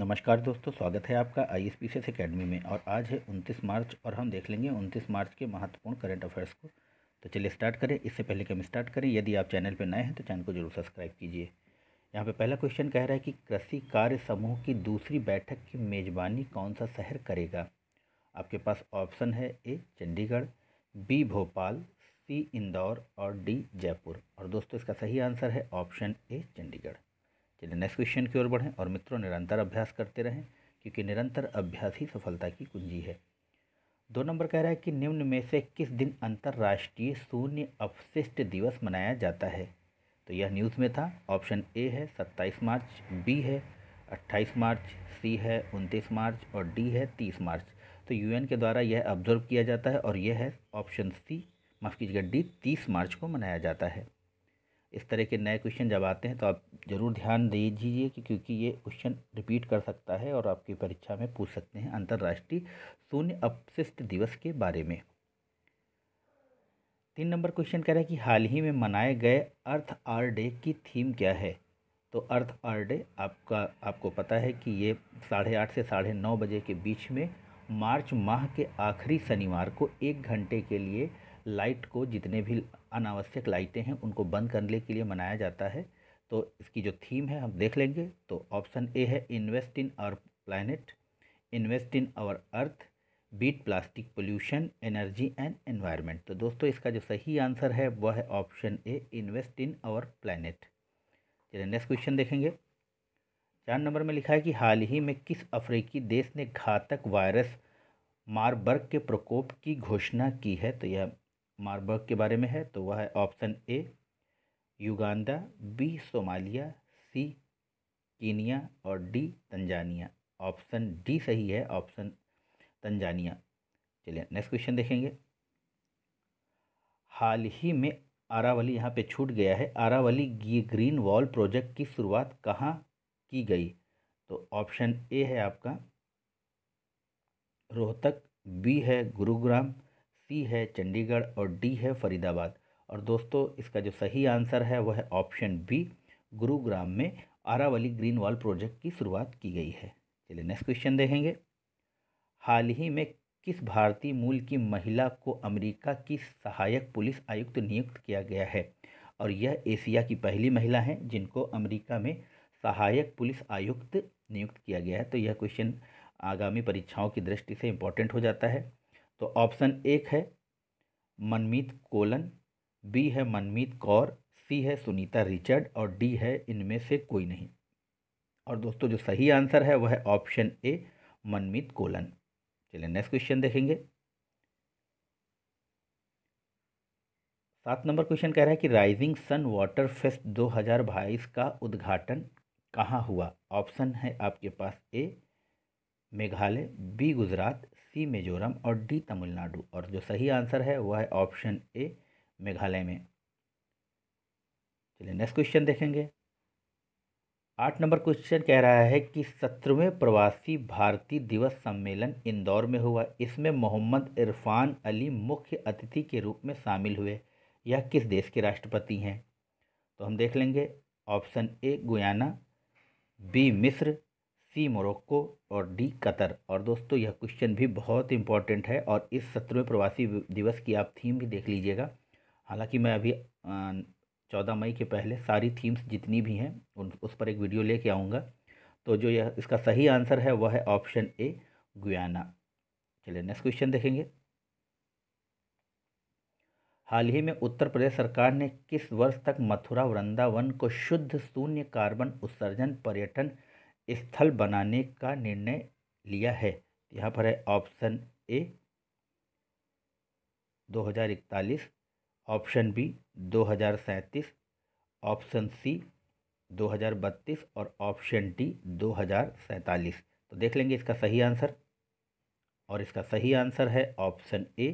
नमस्कार दोस्तों स्वागत है आपका I S P S academy में और आज है उनतीस मार्च और हम देख लेंगे उनतीस मार्च के महत्वपूर्ण करंट अफेयर्स को तो चलिए स्टार्ट करें इससे पहले कि हम स्टार्ट करें यदि आप चैनल पर नए हैं तो चैनल को जरूर सब्सक्राइब कीजिए यहाँ पे पहला क्वेश्चन कह रहा है कि कृषि कार्य समूह की दूसरी बैठक की मेज़बानी कौन सा शहर करेगा आपके पास ऑप्शन है A Chandigarh B Bhopal C Indore और डी जयपुर और दोस्तों इसका सही आंसर है ऑप्शन ए चंडीगढ़ चलिए नेक्स्ट क्वेश्चन की ओर बढ़ें और मित्रों निरंतर अभ्यास करते रहें क्योंकि निरंतर अभ्यास ही सफलता की कुंजी है दो नंबर कह रहा है कि निम्न में से किस दिन अंतर्राष्ट्रीय शून्य अपशिष्ट दिवस मनाया जाता है तो यह न्यूज़ में था ऑप्शन ए है सत्ताईस मार्च बी है अट्ठाईस मार्च सी है उनतीस मार्च और डी है तीस मार्च तो यूएन के द्वारा यह ऑब्जर्व किया जाता है और यह है ऑप्शन सी माफ़ कीजिएगा डी तीस मार्च को मनाया जाता है इस तरह के नए क्वेश्चन जब आते हैं तो आप ज़रूर ध्यान दीजिए कि क्योंकि ये क्वेश्चन रिपीट कर सकता है और आपकी परीक्षा में पूछ सकते हैं अंतर्राष्ट्रीय शून्य अपशिष्ट दिवस के बारे में तीन नंबर क्वेश्चन कह रहा है कि हाल ही में मनाए गए अर्थ आर डे की थीम क्या है तो अर्थ आर डे आपका आपको पता है कि ये साढ़े आठ से साढ़े नौ बजे के बीच में मार्च माह के आखिरी शनिवार को एक घंटे के लिए लाइट को जितने भी अनावश्यक लाइटें हैं उनको बंद करने के लिए मनाया जाता है तो इसकी जो थीम है हम देख लेंगे तो ऑप्शन ए है invest in our planet invest in our earth beat plastic pollution energy and environment तो दोस्तों इसका जो सही आंसर है वह है option A invest in our planet चलिए नेक्स्ट क्वेश्चन देखेंगे चार नंबर में लिखा है कि हाल ही में किस अफ्रीकी देश ने घातक वायरस मारबर्ग के प्रकोप की घोषणा की है तो यह मार्बर्ग के बारे में है तो वह है option A Uganda B Somalia C Kenya और डी तंजानिया ऑप्शन डी सही है ऑप्शन तंजानिया चलिए नेक्स्ट क्वेश्चन देखेंगे हाल ही में आरावली यहाँ पे छूट गया है आरावली ग्रीन वॉल प्रोजेक्ट की शुरुआत कहाँ की गई तो ऑप्शन ए है आपका रोहतक बी है गुरुग्राम सी है चंडीगढ़ और डी है फरीदाबाद और दोस्तों इसका जो सही आंसर है वह है ऑप्शन बी गुरुग्राम में आरावली ग्रीन वॉल प्रोजेक्ट की शुरुआत की गई है चलिए नेक्स्ट क्वेश्चन देखेंगे हाल ही में किस भारतीय मूल की महिला को अमेरिका की सहायक पुलिस आयुक्त नियुक्त किया गया है और यह एशिया की पहली महिला हैं जिनको अमेरिका में सहायक पुलिस आयुक्त नियुक्त किया गया है तो यह क्वेश्चन आगामी परीक्षाओं की दृष्टि से इम्पॉर्टेंट हो जाता है तो ऑप्शन एक है मनमीत कोलन बी है मनमीत कौर सी है सुनीता रिचर्ड और डी है इनमें से कोई नहीं और दोस्तों जो सही आंसर है वह है ऑप्शन ए मनमीत कोलन चलिए नेक्स्ट क्वेश्चन देखेंगे सात नंबर क्वेश्चन कह रहा है कि राइजिंग सन वाटर फेस्ट 2022 का उद्घाटन कहाँ हुआ ऑप्शन है आपके पास A Meghalaya B Gujarat C Mizoram और डी तमिलनाडु और जो सही आंसर है वह है ऑप्शन ए मेघालय में चलिए नेक्स्ट क्वेश्चन देखेंगे आठ नंबर क्वेश्चन कह रहा है कि सत्रहवें प्रवासी भारतीय दिवस सम्मेलन इंदौर में हुआ इसमें मोहम्मद इरफान अली मुख्य अतिथि के रूप में शामिल हुए यह किस देश के राष्ट्रपति हैं तो हम देख लेंगे ऑप्शन ए गुयाना बी मिस्र सी मोरक्को और डी कतर और दोस्तों यह क्वेश्चन भी बहुत इंपॉर्टेंट है और इस सत्रहवें प्रवासी दिवस की आप थीम भी देख लीजिएगा हालांकि मैं अभी चौदह मई के पहले सारी थीम्स जितनी भी हैं उन उस पर एक वीडियो लेके आऊँगा तो जो यह इसका सही आंसर है वह है ऑप्शन ए गुयाना चलिए नेक्स्ट क्वेश्चन देखेंगे हाल ही में उत्तर प्रदेश सरकार ने किस वर्ष तक मथुरा वृंदावन को शुद्ध शून्य कार्बन उत्सर्जन पर्यटन स्थल बनाने का निर्णय लिया है यहाँ पर है option A 2041 option B 2037 option C 2032 और ऑप्शन डी 2047 तो देख लेंगे इसका सही आंसर और इसका सही आंसर है ऑप्शन ए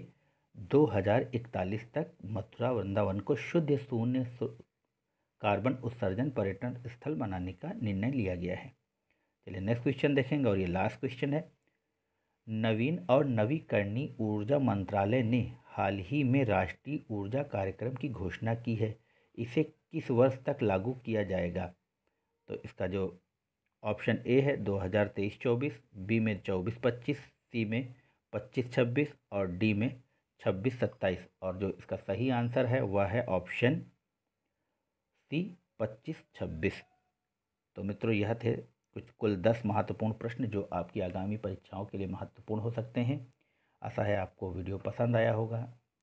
2041 तक मथुरा वृंदावन को शुद्ध शून्य कार्बन उत्सर्जन पर्यटन स्थल बनाने का निर्णय लिया गया है चलिए नेक्स्ट क्वेश्चन देखेंगे और ये लास्ट क्वेश्चन है नवीन और नवीकरणीय ऊर्जा मंत्रालय ने हाल ही में राष्ट्रीय ऊर्जा कार्यक्रम की घोषणा की है इसे किस वर्ष तक लागू किया जाएगा तो इसका जो ऑप्शन ए है दो हज़ार तेईस चौबीस बी में चौबीस पच्चीस सी में पच्चीस छब्बीस और डी में छब्बीस सत्ताईस और जो इसका सही आंसर है वह है ऑप्शन सी पच्चीस छब्बीस तो मित्रों यह थे कुछ कुल दस महत्वपूर्ण प्रश्न जो आपकी आगामी परीक्षाओं के लिए महत्वपूर्ण हो सकते हैं आशा है आपको वीडियो पसंद आया होगा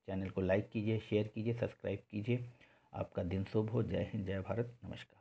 चैनल को लाइक कीजिए शेयर कीजिए सब्सक्राइब कीजिए आपका दिन शुभ हो जय हिंद जय भारत नमस्कार